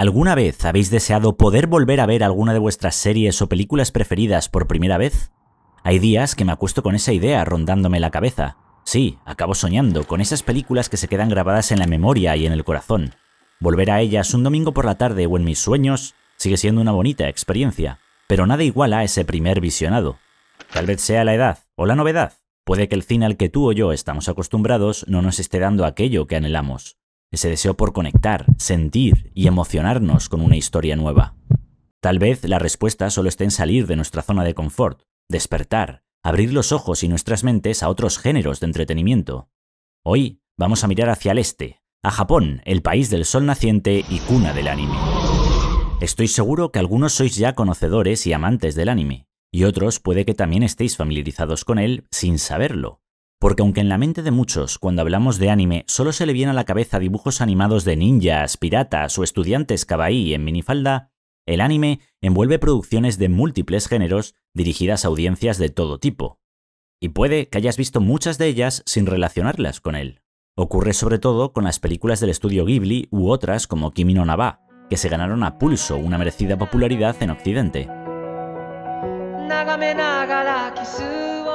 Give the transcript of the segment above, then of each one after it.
¿Alguna vez habéis deseado poder volver a ver alguna de vuestras series o películas preferidas por primera vez? Hay días que me acuesto con esa idea rondándome la cabeza. Sí, acabo soñando con esas películas que se quedan grabadas en la memoria y en el corazón. Volver a ellas un domingo por la tarde o en mis sueños sigue siendo una bonita experiencia, pero nada igual a ese primer visionado. Tal vez sea la edad o la novedad. Puede que el cine al que tú o yo estamos acostumbrados no nos esté dando aquello que anhelamos ese deseo por conectar, sentir y emocionarnos con una historia nueva. Tal vez la respuesta solo esté en salir de nuestra zona de confort, despertar, abrir los ojos y nuestras mentes a otros géneros de entretenimiento. Hoy vamos a mirar hacia el este, a Japón, el país del sol naciente y cuna del anime. Estoy seguro que algunos sois ya conocedores y amantes del anime, y otros puede que también estéis familiarizados con él sin saberlo. Porque aunque en la mente de muchos, cuando hablamos de anime, solo se le viene a la cabeza dibujos animados de ninjas, piratas o estudiantes kawaii en minifalda, el anime envuelve producciones de múltiples géneros dirigidas a audiencias de todo tipo. Y puede que hayas visto muchas de ellas sin relacionarlas con él. Ocurre sobre todo con las películas del estudio Ghibli u otras como Kimi no Naba, que se ganaron a pulso una merecida popularidad en Occidente.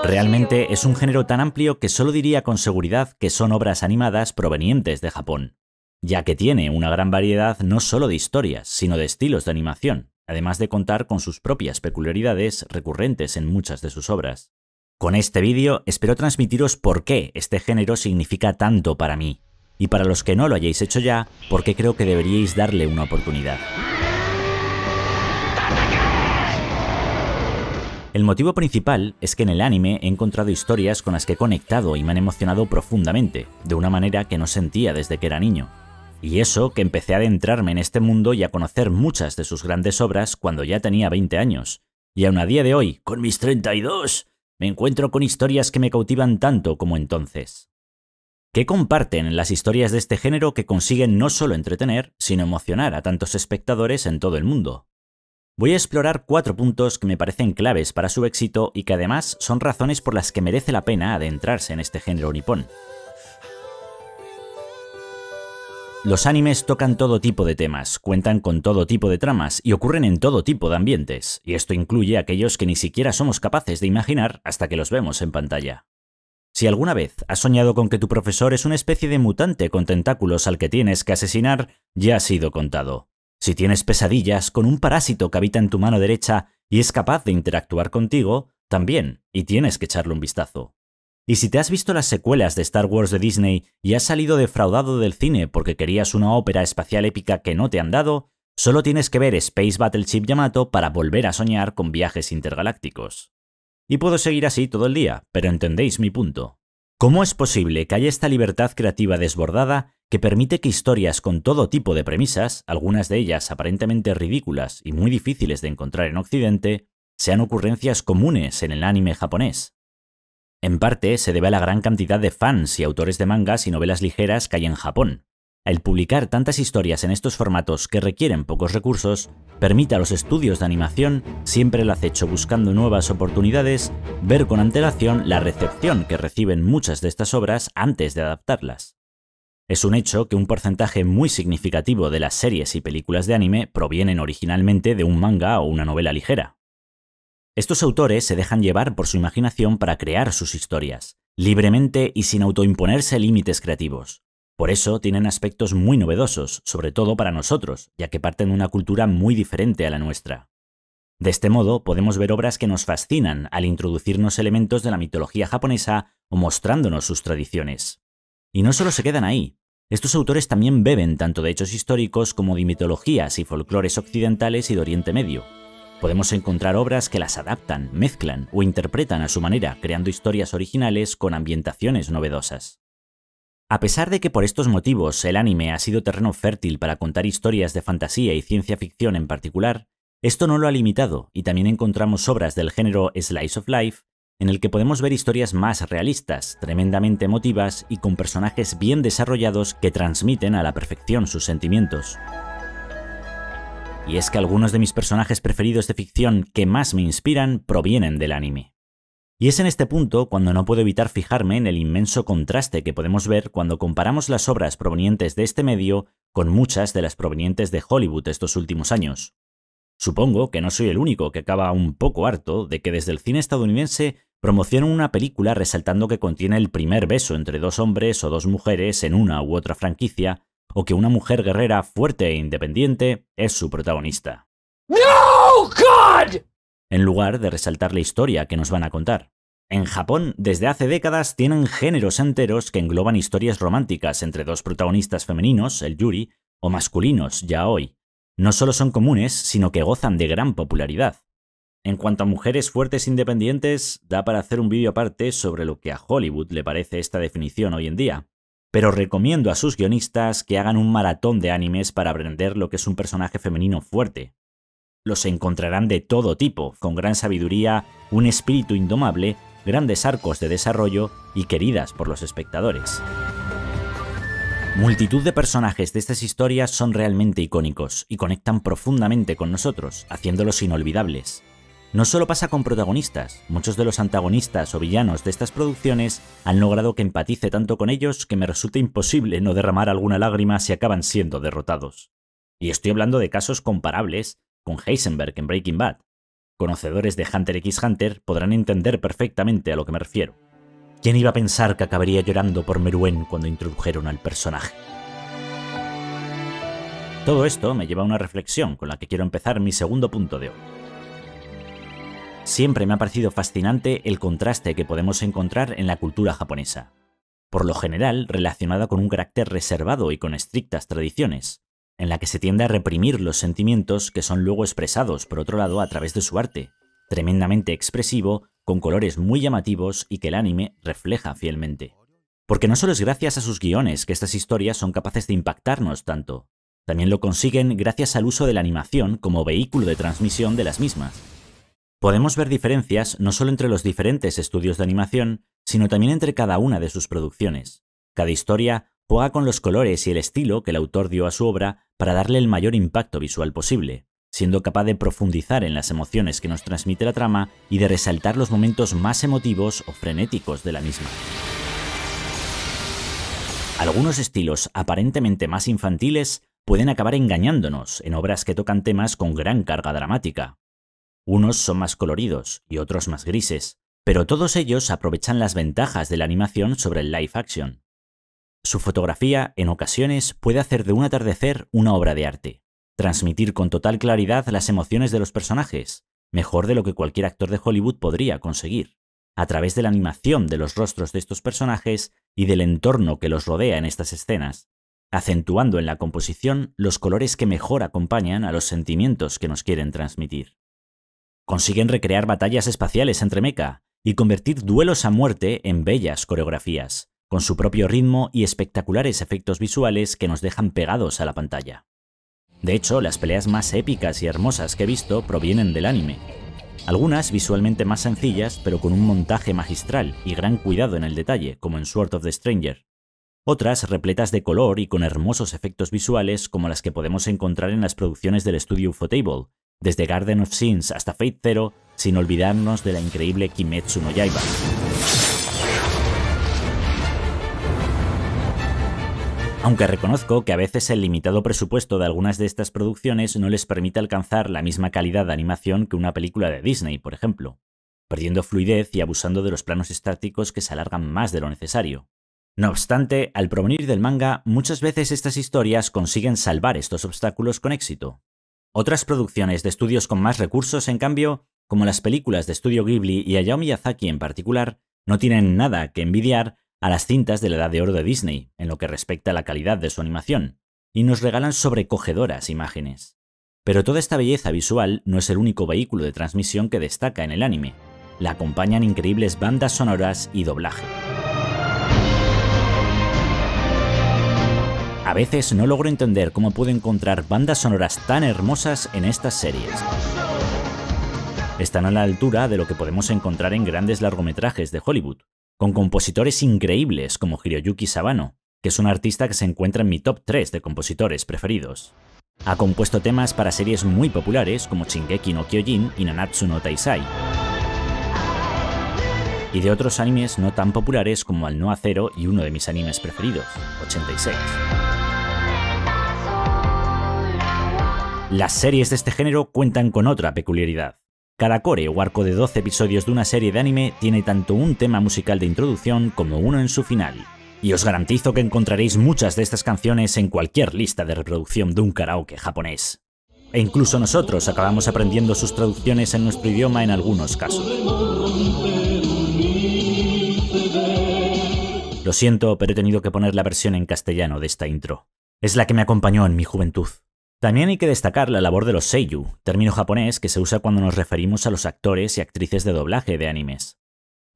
Realmente es un género tan amplio que solo diría con seguridad que son obras animadas provenientes de Japón, ya que tiene una gran variedad no solo de historias, sino de estilos de animación, además de contar con sus propias peculiaridades recurrentes en muchas de sus obras. Con este vídeo espero transmitiros por qué este género significa tanto para mí, y para los que no lo hayáis hecho ya, por qué creo que deberíais darle una oportunidad. El motivo principal es que en el anime he encontrado historias con las que he conectado y me han emocionado profundamente, de una manera que no sentía desde que era niño. Y eso que empecé a adentrarme en este mundo y a conocer muchas de sus grandes obras cuando ya tenía 20 años. Y aún a día de hoy, con mis 32, me encuentro con historias que me cautivan tanto como entonces. ¿Qué comparten las historias de este género que consiguen no solo entretener, sino emocionar a tantos espectadores en todo el mundo? Voy a explorar cuatro puntos que me parecen claves para su éxito y que además son razones por las que merece la pena adentrarse en este género nipón. Los animes tocan todo tipo de temas, cuentan con todo tipo de tramas y ocurren en todo tipo de ambientes, y esto incluye aquellos que ni siquiera somos capaces de imaginar hasta que los vemos en pantalla. Si alguna vez has soñado con que tu profesor es una especie de mutante con tentáculos al que tienes que asesinar, ya ha sido contado. Si tienes pesadillas con un parásito que habita en tu mano derecha y es capaz de interactuar contigo, también, y tienes que echarle un vistazo. Y si te has visto las secuelas de Star Wars de Disney y has salido defraudado del cine porque querías una ópera espacial épica que no te han dado, solo tienes que ver Space Battleship Yamato para volver a soñar con viajes intergalácticos. Y puedo seguir así todo el día, pero entendéis mi punto. ¿Cómo es posible que haya esta libertad creativa desbordada que permite que historias con todo tipo de premisas, algunas de ellas aparentemente ridículas y muy difíciles de encontrar en Occidente, sean ocurrencias comunes en el anime japonés. En parte se debe a la gran cantidad de fans y autores de mangas y novelas ligeras que hay en Japón. El publicar tantas historias en estos formatos que requieren pocos recursos permite a los estudios de animación, siempre el acecho buscando nuevas oportunidades, ver con antelación la recepción que reciben muchas de estas obras antes de adaptarlas. Es un hecho que un porcentaje muy significativo de las series y películas de anime provienen originalmente de un manga o una novela ligera. Estos autores se dejan llevar por su imaginación para crear sus historias, libremente y sin autoimponerse límites creativos. Por eso tienen aspectos muy novedosos, sobre todo para nosotros, ya que parten de una cultura muy diferente a la nuestra. De este modo podemos ver obras que nos fascinan al introducirnos elementos de la mitología japonesa o mostrándonos sus tradiciones. Y no solo se quedan ahí. Estos autores también beben tanto de hechos históricos como de mitologías y folclores occidentales y de Oriente Medio. Podemos encontrar obras que las adaptan, mezclan o interpretan a su manera, creando historias originales con ambientaciones novedosas. A pesar de que por estos motivos el anime ha sido terreno fértil para contar historias de fantasía y ciencia ficción en particular, esto no lo ha limitado y también encontramos obras del género Slice of Life en el que podemos ver historias más realistas, tremendamente emotivas y con personajes bien desarrollados que transmiten a la perfección sus sentimientos. Y es que algunos de mis personajes preferidos de ficción que más me inspiran provienen del anime. Y es en este punto cuando no puedo evitar fijarme en el inmenso contraste que podemos ver cuando comparamos las obras provenientes de este medio con muchas de las provenientes de Hollywood estos últimos años. Supongo que no soy el único que acaba un poco harto de que desde el cine estadounidense promocionan una película resaltando que contiene el primer beso entre dos hombres o dos mujeres en una u otra franquicia, o que una mujer guerrera fuerte e independiente es su protagonista. En lugar de resaltar la historia que nos van a contar. En Japón, desde hace décadas, tienen géneros enteros que engloban historias románticas entre dos protagonistas femeninos, el yuri, o masculinos, ya hoy. No solo son comunes, sino que gozan de gran popularidad. En cuanto a mujeres fuertes independientes, da para hacer un vídeo aparte sobre lo que a Hollywood le parece esta definición hoy en día. Pero recomiendo a sus guionistas que hagan un maratón de animes para aprender lo que es un personaje femenino fuerte. Los encontrarán de todo tipo, con gran sabiduría, un espíritu indomable, grandes arcos de desarrollo y queridas por los espectadores. Multitud de personajes de estas historias son realmente icónicos y conectan profundamente con nosotros, haciéndolos inolvidables. No solo pasa con protagonistas, muchos de los antagonistas o villanos de estas producciones han logrado que empatice tanto con ellos que me resulta imposible no derramar alguna lágrima si acaban siendo derrotados. Y estoy hablando de casos comparables con Heisenberg en Breaking Bad. Conocedores de Hunter x Hunter podrán entender perfectamente a lo que me refiero. ¿Quién iba a pensar que acabaría llorando por Meruén cuando introdujeron al personaje? Todo esto me lleva a una reflexión con la que quiero empezar mi segundo punto de hoy. Siempre me ha parecido fascinante el contraste que podemos encontrar en la cultura japonesa, por lo general relacionada con un carácter reservado y con estrictas tradiciones, en la que se tiende a reprimir los sentimientos que son luego expresados, por otro lado, a través de su arte, tremendamente expresivo, con colores muy llamativos y que el anime refleja fielmente. Porque no solo es gracias a sus guiones que estas historias son capaces de impactarnos tanto, también lo consiguen gracias al uso de la animación como vehículo de transmisión de las mismas, Podemos ver diferencias no solo entre los diferentes estudios de animación, sino también entre cada una de sus producciones. Cada historia juega con los colores y el estilo que el autor dio a su obra para darle el mayor impacto visual posible, siendo capaz de profundizar en las emociones que nos transmite la trama y de resaltar los momentos más emotivos o frenéticos de la misma. Algunos estilos aparentemente más infantiles pueden acabar engañándonos en obras que tocan temas con gran carga dramática, unos son más coloridos y otros más grises, pero todos ellos aprovechan las ventajas de la animación sobre el live action. Su fotografía, en ocasiones, puede hacer de un atardecer una obra de arte, transmitir con total claridad las emociones de los personajes, mejor de lo que cualquier actor de Hollywood podría conseguir, a través de la animación de los rostros de estos personajes y del entorno que los rodea en estas escenas, acentuando en la composición los colores que mejor acompañan a los sentimientos que nos quieren transmitir. Consiguen recrear batallas espaciales entre mecha y convertir duelos a muerte en bellas coreografías, con su propio ritmo y espectaculares efectos visuales que nos dejan pegados a la pantalla. De hecho, las peleas más épicas y hermosas que he visto provienen del anime. Algunas visualmente más sencillas, pero con un montaje magistral y gran cuidado en el detalle, como en Sword of the Stranger. Otras repletas de color y con hermosos efectos visuales como las que podemos encontrar en las producciones del estudio Ufotable, desde Garden of Sins hasta Fate Zero, sin olvidarnos de la increíble Kimetsu no Yaiba. Aunque reconozco que a veces el limitado presupuesto de algunas de estas producciones no les permite alcanzar la misma calidad de animación que una película de Disney, por ejemplo, perdiendo fluidez y abusando de los planos estáticos que se alargan más de lo necesario. No obstante, al provenir del manga, muchas veces estas historias consiguen salvar estos obstáculos con éxito, otras producciones de estudios con más recursos, en cambio, como las películas de Studio Ghibli y Hayao Miyazaki en particular, no tienen nada que envidiar a las cintas de la edad de oro de Disney en lo que respecta a la calidad de su animación, y nos regalan sobrecogedoras imágenes. Pero toda esta belleza visual no es el único vehículo de transmisión que destaca en el anime. La acompañan increíbles bandas sonoras y doblaje. A veces no logro entender cómo puedo encontrar bandas sonoras tan hermosas en estas series. Están a la altura de lo que podemos encontrar en grandes largometrajes de Hollywood, con compositores increíbles como Hiroyuki Sabano, que es un artista que se encuentra en mi top 3 de compositores preferidos. Ha compuesto temas para series muy populares como Shingeki no Kyojin y Nanatsu no Taisai, y de otros animes no tan populares como Al No Acero y uno de mis animes preferidos, 86. Las series de este género cuentan con otra peculiaridad. Cada core o arco de 12 episodios de una serie de anime tiene tanto un tema musical de introducción como uno en su final, y os garantizo que encontraréis muchas de estas canciones en cualquier lista de reproducción de un karaoke japonés. E incluso nosotros acabamos aprendiendo sus traducciones en nuestro idioma en algunos casos. Lo siento, pero he tenido que poner la versión en castellano de esta intro. Es la que me acompañó en mi juventud. También hay que destacar la labor de los seiyuu, término japonés que se usa cuando nos referimos a los actores y actrices de doblaje de animes.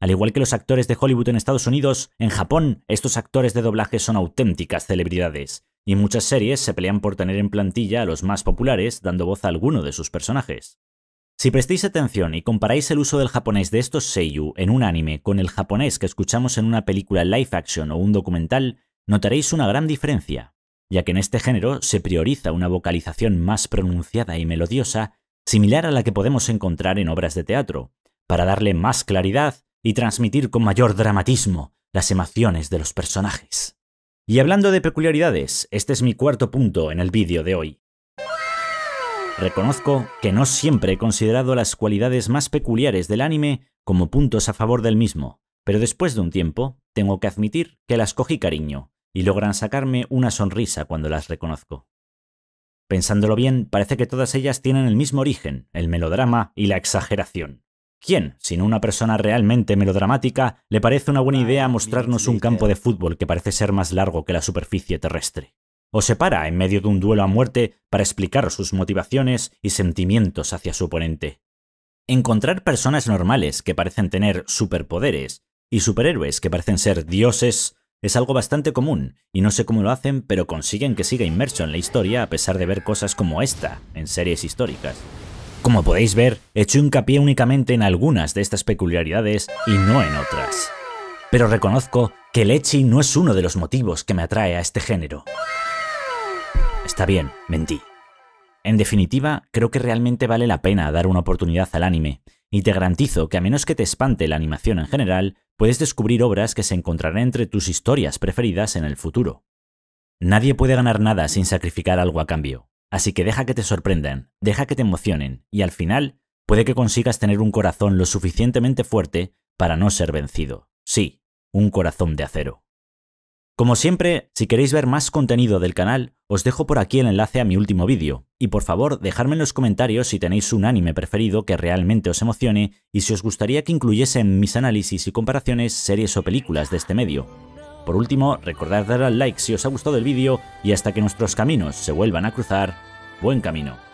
Al igual que los actores de Hollywood en Estados Unidos, en Japón estos actores de doblaje son auténticas celebridades, y muchas series se pelean por tener en plantilla a los más populares dando voz a alguno de sus personajes. Si prestáis atención y comparáis el uso del japonés de estos seiyu en un anime con el japonés que escuchamos en una película live action o un documental, notaréis una gran diferencia, ya que en este género se prioriza una vocalización más pronunciada y melodiosa, similar a la que podemos encontrar en obras de teatro, para darle más claridad y transmitir con mayor dramatismo las emociones de los personajes. Y hablando de peculiaridades, este es mi cuarto punto en el vídeo de hoy. Reconozco que no siempre he considerado las cualidades más peculiares del anime como puntos a favor del mismo, pero después de un tiempo, tengo que admitir que las cogí cariño y logran sacarme una sonrisa cuando las reconozco. Pensándolo bien, parece que todas ellas tienen el mismo origen, el melodrama y la exageración. ¿Quién, sino una persona realmente melodramática, le parece una buena ah, idea mostrarnos un campo de fútbol que parece ser más largo que la superficie terrestre? o se para en medio de un duelo a muerte para explicar sus motivaciones y sentimientos hacia su oponente. Encontrar personas normales que parecen tener superpoderes y superhéroes que parecen ser dioses es algo bastante común, y no sé cómo lo hacen, pero consiguen que siga inmerso en la historia a pesar de ver cosas como esta en series históricas. Como podéis ver, echo hecho hincapié únicamente en algunas de estas peculiaridades y no en otras. Pero reconozco que el Echi no es uno de los motivos que me atrae a este género está bien, mentí. En definitiva, creo que realmente vale la pena dar una oportunidad al anime, y te garantizo que a menos que te espante la animación en general, puedes descubrir obras que se encontrarán entre tus historias preferidas en el futuro. Nadie puede ganar nada sin sacrificar algo a cambio, así que deja que te sorprendan, deja que te emocionen, y al final puede que consigas tener un corazón lo suficientemente fuerte para no ser vencido. Sí, un corazón de acero. Como siempre, si queréis ver más contenido del canal, os dejo por aquí el enlace a mi último vídeo, y por favor dejadme en los comentarios si tenéis un anime preferido que realmente os emocione y si os gustaría que incluyese en mis análisis y comparaciones series o películas de este medio. Por último, recordad dar al like si os ha gustado el vídeo y hasta que nuestros caminos se vuelvan a cruzar, buen camino.